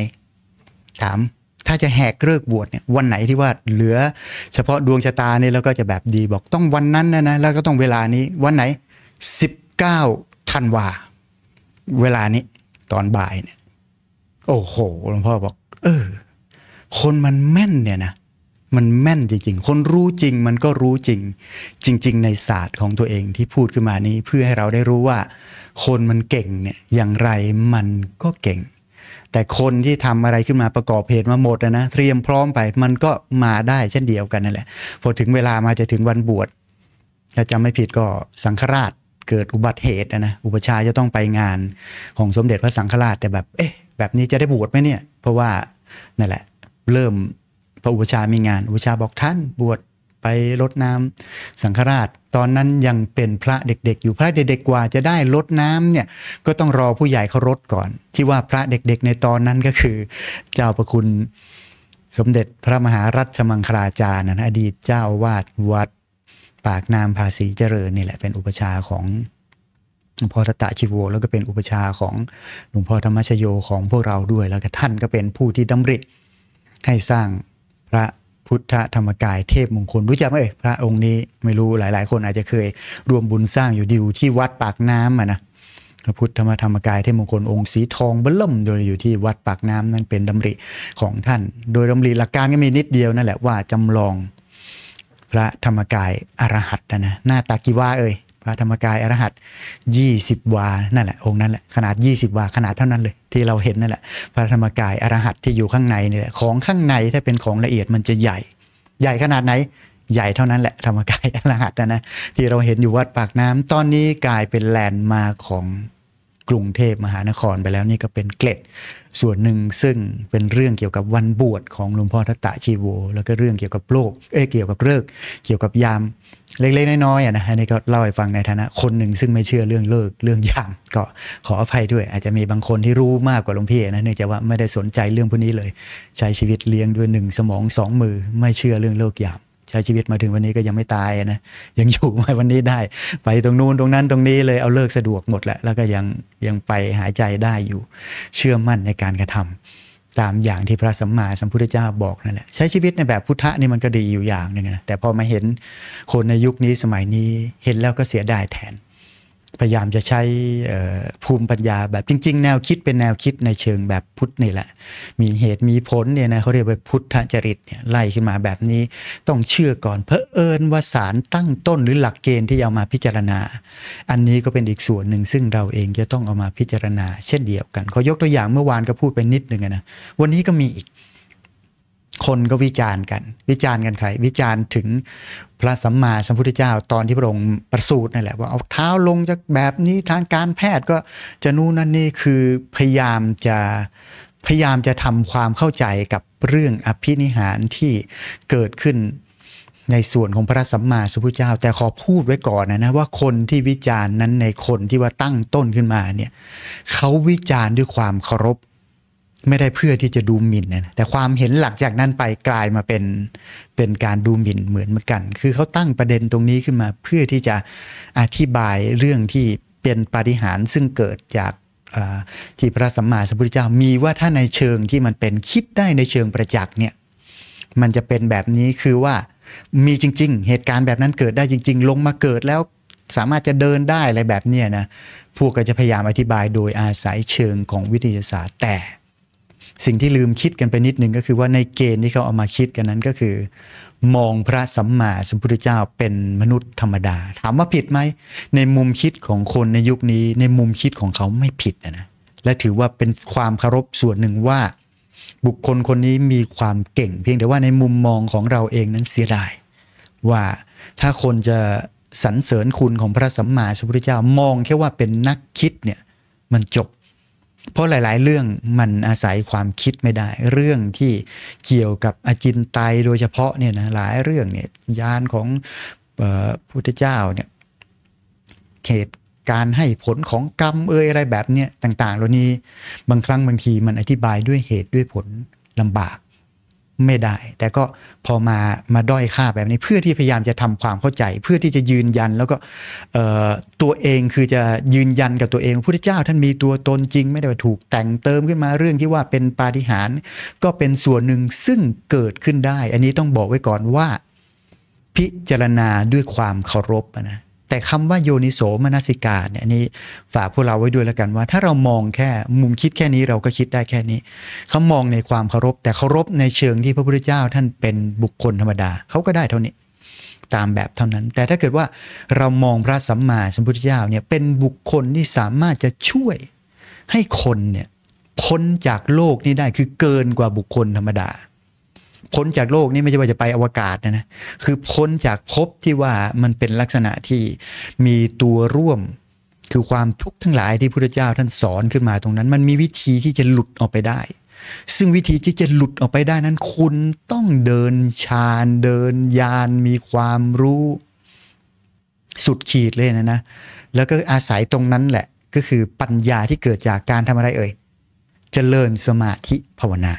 ถามถ้าจะแหกเลิกบวชเนี่ยวันไหนที่ว่าเหลือ เฉพาะดวงชะตาเนี่ยแล้วก็จะแบบดีบอกต้องวันนั้นนะนะแล้วก็ต้องเวลานี้วันไหนสิบเก้าธันวาเวลานี้ ตอนบ่ายเนี่ยโอ้โหหลวงพ่อบอก เออ คนมันแม่นเนี่ยนะมันแม่นจริงๆ คนรู้จริงมันก็รู้จริง จริง ๆ ในศาสตร์ของตัวเองที่พูดขึ้นมานี้เพื่อให้เราได้รู้ว่า คนมันเก่งเนี่ยอย่างไรมันก็เก่ง แต่คนที่ทำอะไรขึ้นมาประกอบเพจมาหมดนะเตรียมพร้อมไปมันก็มาได้เช่นเดียวกันนั่นแหละพอถึงเวลามาจะถึงวันบวชถ้าจำไม่ผิดก็สังฆราช เกิดอุบัติเหตุนะนะอุปชาจะต้องไปงานของสมเด็จพระสังฆราชแต่แบบ เอ๊ะแบบนี้จะได้บวชไหมเนี่ย เพราะว่านั่นแหละเริ่มพระอุปชามีงาน อุปชาบอกท่านบวชไปลดน้ำสังฆราช ตอนนั้นยังเป็นพระเด็กๆ อยู่พระเด็ก ๆกว่าจะได้ลดน้ำเนี่ยก็ต้องรอผู้ใหญ่เขารดก่อน ที่ว่าพระเด็กๆในตอนนั้นก็คือ เจ้าประคุณสมเด็จพระมหารัชมังคลาจารย์นะอดีตเจ้าวาดวัดปากน้ำภาษีเจริญนี่แหละเป็นอุปชาของหลวงพ่อตตะชิโวแล้วก็เป็นอุปชาของหลวงพ่อธรรมชโยของพวกเราด้วย แล้วก็ท่านก็เป็นผู้ที่ดำริให้สร้างพระพุทธธรรมกายเทพมงคลรู้จักไหมเอ่ยพระองค์นี้ไม่รู้หลาย ๆ คนอาจจะเคยรวมบุญสร้างอยู่ดิวที่วัดปากน้ำอะนะพระพุทธธรรมกายเทพมงคลองค์สีทองเบลล่มโดยอยู่ที่วัดปากน้ำนั่นเป็นดำริของท่าน โดยดำริหลักการก็มีนิดเดียวนั่นแหละว่าจำลอง พระธรรมกายอรหัตนะนะหน้าตากีว่าเอ่ยระธรรมกายอรหัตยี่สิบวา นั่นแหละ องค์นั้นแหละขนาด 20 วา ขนาดเท่านั้นเลย ที่เราเห็นนั่นแหละพระธรรมกายอรหัตที่อยู่ข้างในนี่แหละของข้างในถ้าเป็นของละเอียดมันจะใหญ่ ใหญ่ขนาดไหน ใหญ่เท่านั้นแหละธรรมกายอรหัตนะนะ ที่เราเห็นอยู่วัดปากน้ำ ตอนนี้กลายเป็นแลนด์มาของกรุงเทพมหานครไปแล้วนี่ก็เป็นเกล็ดส่วนหนึ่งซึ่งเป็นเรื่องเกี่ยวกับวันบวชของหลวงพ่อทัตตะชีโวแล้วก็เรื่องเกี่ยวกับโลก เอ้เกี่ยวกับเลิกเกี่ยวกับยาม เล็กๆ น้อยๆนะฮะนี่ก็เล่าให้ฟังในฐานะคนหนึ่งซึ่งไม่เชื่อเรื่องเลิกเรื่องยามก็ขออภัยด้วย อาจจะมีบางคนที่รู้มากกว่าหลวงพี่นะเนื่องจากว่าไม่ได้สนใจเรื่องพวกนี้เลย ใช้ชีวิตเลี้ยงด้วยหนึ่งสมองสองมือไม่เชื่อเรื่องเลิกยามใช้ชีวิตมาถึงวันนี้ก็ยังไม่ตายนะยังอยู่มาวันนี้ได้ ไปตรงนู้นตรงนั้นตรงนี้เลยเอาเลิกสะดวกหมดแหละแล้วก็ยังยังไปหายใจได้อยู่เชื่อมั่นในการกระทำ ตามอย่างที่พระสัมมาสัมพุทธเจ้าบอกนั่นแหละใช้ชีวิตในแบบพุทธะนี่มันก็ดีอยู่อย่างหนึ่งนะแต่พอมาเห็นคนในยุคนี้สมัยนี้เห็นแล้วก็เสียดายแทนพยายามจะใช้ภูมิปัญญาแบบจริงๆ แนวคิดเป็นแนวคิดในเชิงแบบพุทธนี่แหละ มีเหตุมีผลเนี่ยนะเขาเรียกว่าพุทธจริตเนี่ยไล่ขึ้นมาแบบนี้ ต้องเชื่อก่อนเพอเอิญว่าสารตั้งต้นหรือหลักเกณฑ์ที่เอามาพิจารณา อันนี้ก็เป็นอีกส่วนหนึ่งซึ่งเราเองจะต้องเอามาพิจารณา เช่นเดียวกัน เขายกตัวอย่างเมื่อวานก็พูดไปนิดหนึ่งนะวันนี้ก็มีอีกคนก็วิจารณ์กัน วิจารณ์กันใครวิจารณ์ถึงพระสัมมาสัมพุทธเจ้าตอนที่พระองค์ประสูตินั่นแหละว่าเอาเท้าลงจากแบบนี้ทางการแพทย์ก็จะนู่นนั่นนี่คือพยายามจะพยายามจะทำความเข้าใจกับเรื่องอภินิหารที่เกิดขึ้นในส่วนของพระสัมมาสัมพุทธเจ้า แต่ขอพูดไว้ก่อนนะนะว่าคนที่วิจารณ์นั้นในคนที่ว่าตั้งต้นขึ้นมาเนี่ยเขาวิจารณ์ด้วยความเคารพไม่ได้เพื่อที่จะดูหมิ่นนะ แต่ความเห็นหลักจากนั้นไปกลายมาเป็นเป็นการดูหมิ่นเหมือนเหมือนกัน คือเขาตั้งประเด็นตรงนี้ขึ้นมาเพื่อที่จะอธิบายเรื่องที่เป็นปาฏิหาริย์ซึ่งเกิดจากที่พระสัมมาสัมพุทธเจ้ามีว่าถ้าในเชิงที่มันเป็นคิดได้ในเชิงประจักษ์เนี่ย มันจะเป็นแบบนี้ คือว่ามีจริง ๆ เหตุการณ์แบบนั้นเกิดได้จริง ๆ ลงมาเกิดแล้วสามารถจะเดินได้อะไรแบบนี้นะ พวกก็จะพยายามอธิบาย โดยอาศัยเชิงของวิทยาศาสตร์แต่สิ่งที่ลืมคิดกันไปนิดนึงก็คือว่าในเกณฑ์ที่เขาเอามาคิดกันนั้นก็คือ มองพระสัมมาสัมพุทธเจ้าเป็นมนุษย์ธรรมดา ถามว่าผิดไหมในมุมคิดของคนในยุคนี้ในมุมคิดของเขาไม่ผิดนะนะและถือว่าเป็นความเคารพส่วนหนึ่งว่าบุคคลคนนี้มีความเก่ง เพียงแต่ว่าในมุมมองของเราเองนั้นเสียดาย ว่าถ้าคนจะสรรเสริญคุณของพระสัมมาสัมพุทธเจ้ามองแค่ว่าเป็นนักคิดเนี่ยมันจบเพราะหลายๆเรื่องมันอาศัยความคิดไม่ได้ เรื่องที่เกี่ยวกับอจินไตยโดยเฉพาะเนี่ยนะหลายเรื่องเนี่ยยานของพุทธเจ้าเนี่ยเขตการให้ผลของกรรมเอ่ยอะไรแบบเนี้ยต่างๆ เหล่านี้บางครั้งบางทีมันอธิบายด้วยเหตุด้วยผลลำบากไม่ได้แต่ก็พอมามาด้อยค่าแบบนี้เพื่อที่พยายามจะทำความเข้าใจ เพื่อที่จะยืนยัน แล้วก็ตัวเองคือจะยืนยันกับตัวเองพระพุทธเจ้าท่านมีตัวตนจริง ไม่ได้ไปถูกแต่งเติมขึ้นมาเรื่องที่ว่าเป็นปาฏิหาริย์ก็เป็นส่วนหนึ่งซึ่งเกิดขึ้นได้ อันนี้ต้องบอกไว้ก่อนว่า พิจารณาด้วยความเคารพนะแต่คำว่าโยนิโสมนสิการเนี่ยนี่ฝากพวกเราไว้ด้วยแล้วกันว่า ถ้าเรามองแค่มุมคิดแค่นี้เราก็คิดได้แค่นี้เขามองในความเคารพแต่เคารพในเชิงที่พระพุทธเจ้า ท่านเป็นบุคคลธรรมดาเขาก็ได้เท่านี้ ตามแบบเท่านั้น แต่ถ้าเกิดว่าเรามองพระสัมมาสัมพุทธเจ้าเนี่ยเป็นบุคคลที่สามารถจะช่วย ให้คนเนี่ยพ้นจากโลกนี้ได้คือเกินกว่าบุคคลธรรมดาพ้นจากโลกนี่ไม่ใช่ว่าจะไปอวกาศนะนะ คือพ้นจากภพที่ว่ามันเป็นลักษณะที่มีตัวร่วม คือความทุกข์ทั้งหลายที่พระพุทธเจ้าท่านสอนขึ้นมาตรงนั้น มันมีวิธีที่จะหลุดออกไปได้ ซึ่งวิธีที่จะหลุดออกไปได้นั้น คุณต้องเดินฌานเดินยานมีความรู้ สุดขีดเลยนะนะ แล้วก็อาศัยตรงนั้นแหละ ก็คือปัญญาที่เกิดจากการทำอะไรเอ่ยจเจริญสมาธิภาวนา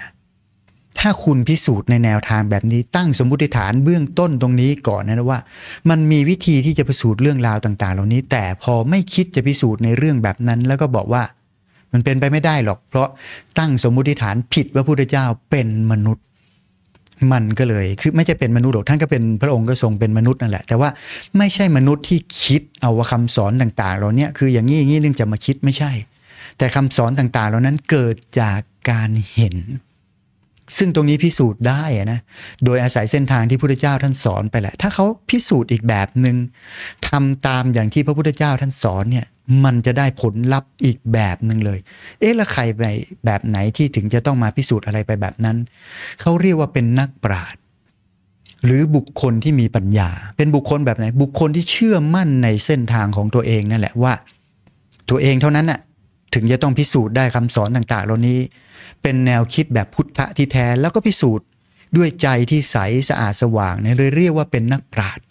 ถ้าคุณพิสูจน์ในแนวทางแบบนี้ ตั้งสมมติฐานเบื้องต้นตรงนี้ก่อนนะว่า มันมีวิธีที่จะพิสูจน์เรื่องราวต่าง ๆ เหล่านี้ แต่พอไม่คิดจะพิสูจน์ในเรื่องแบบนั้น แล้วก็บอกว่ามันเป็นไปไม่ได้หรอก เพราะตั้งสมมุติฐานผิดว่าพระพุทธเจ้าเป็นมนุษย์ มันก็เลยคือไม่ใช่เป็นมนุษย์หรอกท่านก็เป็นพระองค์ก็ทรงเป็นมนุษย์นั่นแหละ แต่ว่าไม่ใช่มนุษย์ที่คิดเอาว่าคำสอนต่างๆเราเนี่ยคืออย่างนี้อย่างนี้เรื่องจะมาคิดไม่ใช่ แต่คำสอนต่างๆ เหล่านั้นเกิดจากการเห็นซึ่งตรงนี้พิสูจน์ได้นะโดยอาศัยเส้นทางที่พระพุทธเจ้าท่านสอนไปแหละ ถ้าเขาพิสูจน์อีกแบบหนึง่งทำตามอย่างที่พระพุทธเจ้าท่านสอนเนี่ยมันจะได้ผลลัพธ์อีกแบบหนึ่งเลย เอ๊ะแล้วใครไปแบบไหนที่ถึงจะต้องมาพิสูจน์อะไรไปแบบนั้นเขาเรียกว่าเป็นนักปราชญ์หรือบุคคลที่มีปัญญา เป็นบุคคลแบบไหนบุคคลที่เชื่อมั่นในเส้นทางของตัวเองนั่นแหละว่าตัวเองเท่านั้นน่ะถึงจะต้องพิสูจน์ได้คำสอนต่างๆ เหล่านี้เป็นแนวคิดแบบพุทธะที่แท้ แล้วก็พิสูจน์ด้วยใจที่ใสสะอาดสว่างเนี่ยเลยเรียกว่าเป็นนักปราชญ์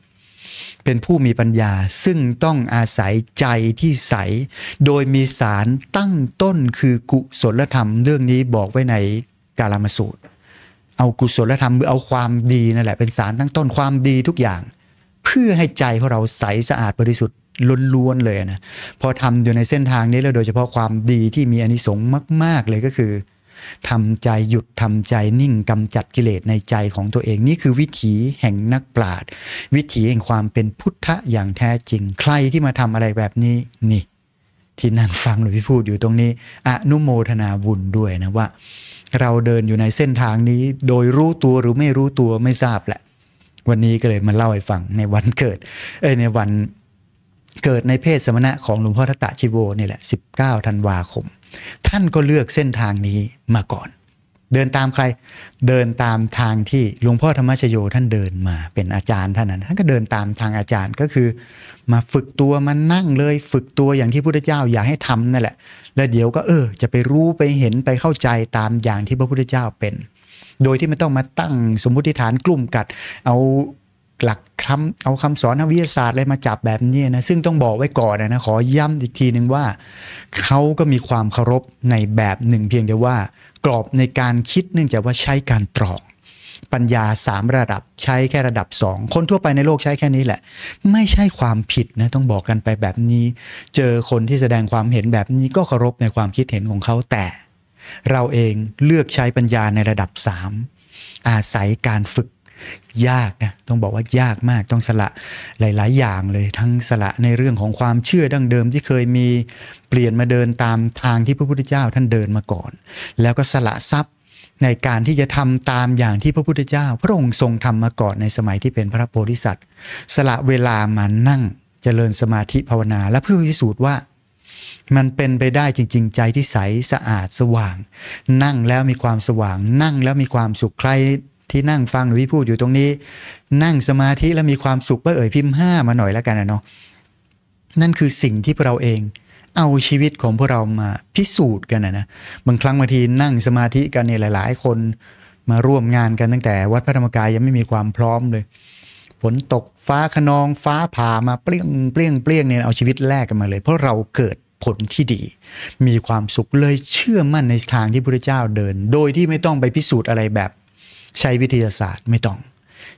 เป็นผู้มีปัญญาซึ่งต้องอาศัยใจที่ใส โดยมีสารตั้งต้นคือกุศลธรรมเรื่องนี้บอกไว้ในกาลามสูตร เอากุศลธรรมเอาความดีนั่นแหละเป็นสารตั้งต้นความดีทุกอย่าง เพื่อให้ใจของเราใสสะอาดบริสุทธิ์ล้วนๆ เลยนะ พอทำอยู่ในเส้นทางนี้แล้วโดยเฉพาะความดีที่มีอนิสงส์มาก ๆเลยก็คือทำใจหยุดทำใจนิ่งกำจัดกิเลสในใจของตัวเองนี่คือวิถีแห่งนักปราชญ์วิถีแห่งความเป็นพุทธะอย่างแท้จริงใครที่มาทำอะไรแบบนี้ นี่ ที่นั่งฟังหรือพี่พูดอยู่ตรงนี้อนุโมทนาบุญด้วยนะว่า เราเดินอยู่ในเส้นทางนี้ โดยรู้ตัวหรือไม่รู้ตัวไม่ทราบแหละ วันนี้ก็เลยมาเล่าให้ฟังในวันเกิด เอ้ยในวันเกิดในเพศสมณะของหลวงพ่อทัตตะชิโวนี่แหละ 19ธันวาคม ท่านก็เลือกเส้นทางนี้มาก่อน เดินตามใครเดินตามทางที่หลวงพ่อธรรมชโยท่านเดินมาเป็นอาจารย์ท่านนั้นท่านก็เดินตามทางอาจารย์ก็คือมาฝึกตัวมานั่งเลยฝึกตัวอย่างที่พระพุทธเจ้าอยากให้ทำนั่นแหละแล้วเดี๋ยวก็เออจะไปรู้ไปเห็นไปเข้าใจตามอย่างที่พระพุทธเจ้าเป็น โดยที่ไม่ต้องมาตั้งสมมติฐานกลุ่มกัดเอาหลักคำเอาคำสอนทางวิทยาศาสตร์อะไรมาจับแบบนี้นะซึ่งต้องบอกไว้ก่อนนะขอย้ำอีกทีหนึ่งว่า เขาก็มีความเคารพในแบบหนึ่ง เพียงแต่ว่า กรอบในการคิดเนื่องจากว่าใช้การตรอง ปัญญา 3 ระดับใช้แค่ระดับ2คนทั่วไปในโลกใช้แค่นี้แหละ ไม่ใช่ความผิดนะ ต้องบอกกันไปแบบนี้ เจอคนที่แสดงความเห็นแบบนี้ก็เคารพในความคิดเห็นของเขาแต่ เราเองเลือกใช้ปัญญาในระดับ 3 อาศัยการฝึกยากนะต้องบอกว่ายากมากต้องสละหลาย ๆ อย่างเลย ทั้งสละในเรื่องของความเชื่อดั้งเดิมที่เคยมีเปลี่ยนมาเดินตามทางที่พระพุทธเจ้าท่านเดินมาก่อน แล้วก็สละทรัพย์ในการที่จะทำตามอย่างที่พระพุทธเจ้า พระองค์ทรงทำมาก่อนในสมัยที่เป็นพระโพธิสัตว์สละเวลามานั่งจเจริญสมาธิภาวนาและเพื่อพิสูจน์ว่า มันเป็นไปได้จริงๆ ใจที่ใสสะอาดสว่าง นั่งแล้วมีความสว่างนั่งแล้วมีความสุขใครที่นั่งฟังหรือพี่พูดอยู่ตรงนี้ นั่งสมาธิแล้วมีความสุขก็เอ่ยพิมพ์ห้ามาหน่อยแล้วกันนะเนาะนั่นคือสิ่งที่พวกเราเอง เอาชีวิตของพวกเรามาพิสูจน์กันนะนะบางครั้งบางทีนั่งสมาธิกันในหลาย ๆ คนมาร่วมงานกันตั้งแต่วัดพระธรรมกายยังไม่มีความพร้อมเลยฝนตกฟ้าขนองฟ้าผ่ามาเปรี้ยงเปรี้ยงเปรี้ยงเนี่ยเอาชีวิตแลกกันมาเลย เพราะเราเกิดผลที่ดี มีความสุขเลยเชื่อมั่นในทางที่พระเจ้าเดิน โดยที่ไม่ต้องไปพิสูจน์อะไรแบบใช้วิทยาศาสตร์ไม่ต้อง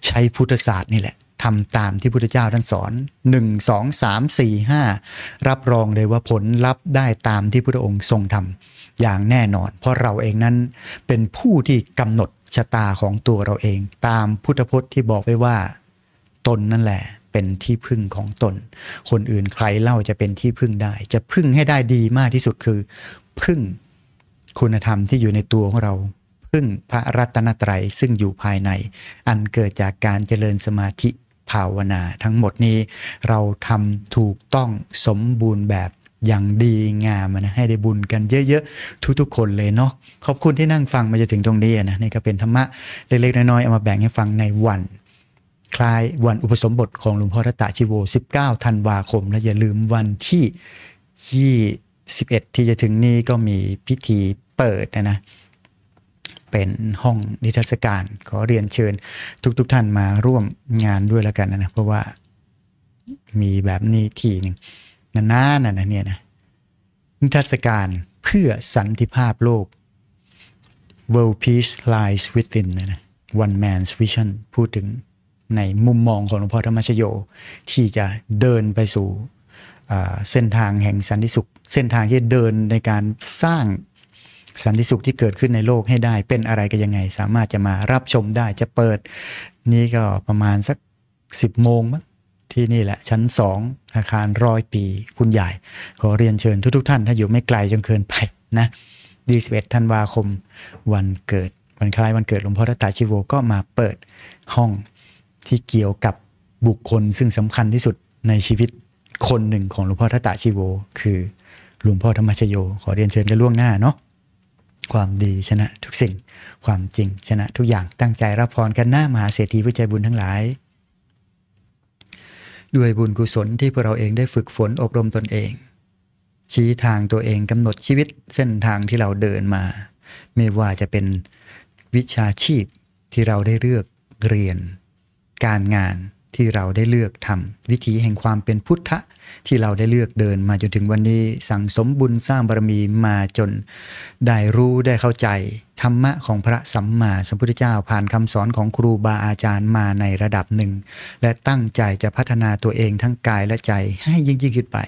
ใช้พุทธศาสตร์นี่แหละทำตามที่พุทธเจ้าท่านสอน1 2 3 4 5 รับรองเลยว่าผลลัพธ์ได้ตามที่พระองค์ทรงทำอย่างแน่นอน เพราะเราเองนั้นเป็นผู้ที่กำหนดชะตาของตัวเราเอง ตามพุทธพจน์ที่บอกไว้ว่าตนนั่นแหละเป็นที่พึ่งของตน คนอื่นใครเล่าจะเป็นที่พึ่งได้ จะพึ่งให้ได้ดีมากที่สุดคือ พึ่งคุณธรรมที่อยู่ในตัวของเราพึ่งพระรัตนตรัยซึ่งอยู่ภายใน อันเกิดจากการเจริญสมาธิภาวนา ทั้งหมดนี้เราทำถูกต้องสมบูรณ์แบบอย่างดีงามนะให้ได้บุญกันเยอะ ๆ ทุก ๆคนเลยเนาะขอบคุณที่นั่งฟังมาจนถึงตรงนี้นะนี่ก็เป็นธรรมะเล็กๆน้อยๆเอามาแบ่งให้ฟังในวัน คลายวันอุปสมบทของหลวงพ่อรัตชิโว 19ธันวาคม และอย่าลืมวันที่21ที่จะถึงนี้ก็มีพิธีเปิดนะนะเป็นห้องนิทรรศการขอเรียนเชิญทุกๆทท่านมาร่วมงานด้วยแล้วกันนะ เพราะว่ามีแบบนี้ทีหนึ่งนานๆนะเนี่ยนะนิทรรศการเพื่อสันติภาพโลก World Peace Lies Within นะ One Man's Vision พูดถึงในมุมมองของหลวงพ่อธรรมชโยที่จะเดินไปสู่เส้นทางแห่งสันติสุข เส้นทางที่เดินในการสร้างสันติสุขที่เกิดขึ้นในโลกให้ได้เป็นอะไรกันยังไง สามารถจะมารับชมได้จะเปิด นี่ก็ประมาณสัก 10 โมงมั้งที่นี่แหละชั้น 2 อาคารร้อยปีคุณใหญ่ ขอเรียนเชิญทุกๆทท่าน ถ้าอยู่ไม่ไกลจนเกินไปนะ21ธันวาคมวันเกิดวันคล้ายวันเกิดหลวงพ่อรัตาชิโว ก็มาเปิดห้องที่เกี่ยวกับบุคคล ซึ่งสำคัญที่สุดในชีวิตคนหนึ่งของหลวงพ่อทัตาชิโวคือหลวงพ่อธรรมชโยขอเรียนเชิญกันล่วงหน้าเนาะความดีชนะทุกสิ่งความจริงชนะทุกอย่างตั้งใจรับพรกันหน้ามหาเศรษฐีผู้ใจบุญทั้งหลาย ด้วยบุญกุศลที่พวกเราเองได้ฝึกฝนอบรมตนเอง ชี้ทางตัวเองกำหนดชีวิตเส้นทางที่เราเดินมา ไม่ว่าจะเป็นวิชาชีพที่เราได้เลือกเรียน การงานที่เราได้เลือกทำวิธีแห่งความเป็นพุทธธที่เราได้เลือกเดินมาจนถึงวันนี้สั่งสมบุญสร้างบารมีมาจน ได้รู้ได้เข้าใจ ธรรมะของพระสัมมาสัมพุทธเจ้าผ่านคำสอนของครูบาอาจารย์มาในระดับหนึ่ง และตั้งใจจะพัฒนาตัวเองทั้งกายและใจให้ยิ่งยิ่งขึ้นไป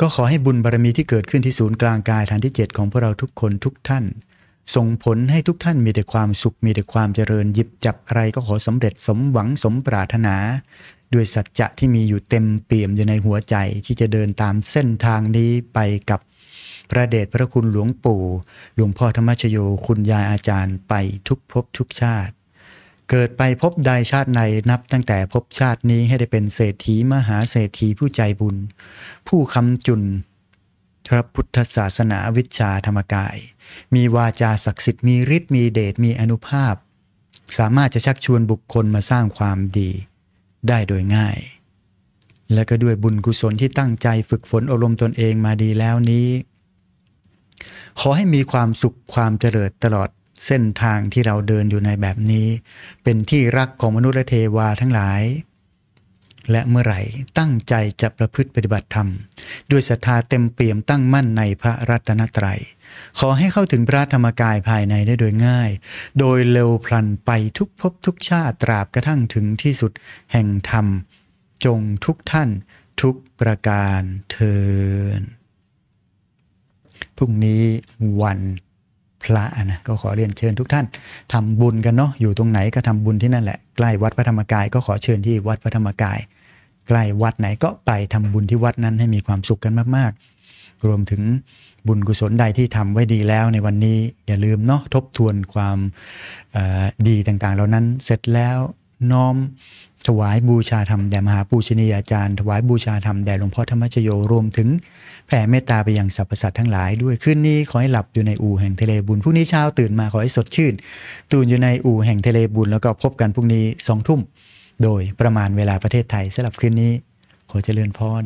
ก็ขอให้บุญบารมีที่เกิดขึ้นที่ศูนย์กลางกายฐานที่ 7 ของพวกเราทุกคนทุกท่านส่งผลให้ทุกท่านมีแต่ความสุขมีแต่ความเจริญหยิบจับอะไรก็ขอสำเร็จสมหวังสมปรารถนาด้วยสัจจะที่มีอยู่เต็มเปี่ยมอยู่ในหัวใจที่จะเดินตามเส้นทางนี้ไปกับ พระเดชพระคุณหลวงปู่ หลวงพ่อธรรมชโยคุณยายอาจารย์ไปทุกภพทุกชาติ เกิดไปพบใดชาติใน นับตั้งแต่พบชาตินี้ให้ได้เป็นเศรษฐีมหาเศรษฐีผู้ใจบุญ ผู้คำจุน พระพุทธศาสนาวิชาธรรมกาย มีวาจาศักดิ์สิทธิ์มีฤทธิ์มีเดชมีอนุภาพ สามารถจะชักชวนบุคคลมาสร้างความดีได้โดยง่าย และก็ด้วยบุญกุศลที่ตั้งใจฝึกฝนอบรมตนเองมาดีแล้วนี้ ขอให้มีความสุขความเจริญตลอดเส้นทางที่เราเดินอยู่ในแบบนี้ เป็นที่รักของมนุษย์และเทวาทั้งหลายและเมื่อไหร่ตั้งใจจะประพฤติปฏิบัติธรรม ด้วยศรัทธาเต็มเปี่ยมตั้งมั่นในพระรัตนตรยัย ขอให้เข้าถึงพระธรรมกายภายในได้โดยง่าย โดยเร็วพลันไปทุกภพทุกชาติตราบกระทั่งถึงที่สุดแห่งธรรม จงทุกท่านทุกประการเทินพรุ่งนี้วันพระนะก็ขอเรียนเชิญทุกท่านทำบุญกันเนาะอยู่ตรงไหนก็ทำบุญที่นั่นแหละใกล้วัดพระธรรมกาย ก็ขอเชิญที่วัดพระธรรมกายใกล้วัดไหนก็ไปทำบุญที่วัดนั้นให้มีความสุขกันมากๆ รวมถึงบุญกุศลใดที่ทำไว้ดีแล้วในวันนี้อย่าลืมเนาะทบทวนความดีต่างๆ เหล่านั้นเสร็จแล้วน้อมถวายบูชาธรรมแด่มหาปูชนียาจารย์ ถวายบูชาธรรมแด่หลวงพ่อธรรมชโยรวมถึงแผ่เมตตาไปยังสรรพสัตว์ทั้งหลายด้วยขึ้นนี้ขอให้หลับอยู่ในอู่แห่งทะเลบุญพรุ่งนี้เช้าตื่นมาขอให้สดชื่นตื่นอยู่ในอู่แห่งทะเลบุญแล้วก็พบกันพรุ่งนี้สองทุ่มโดยประมาณเวลาประเทศไทยสำหรับคืนนี้ ขอเจริญพร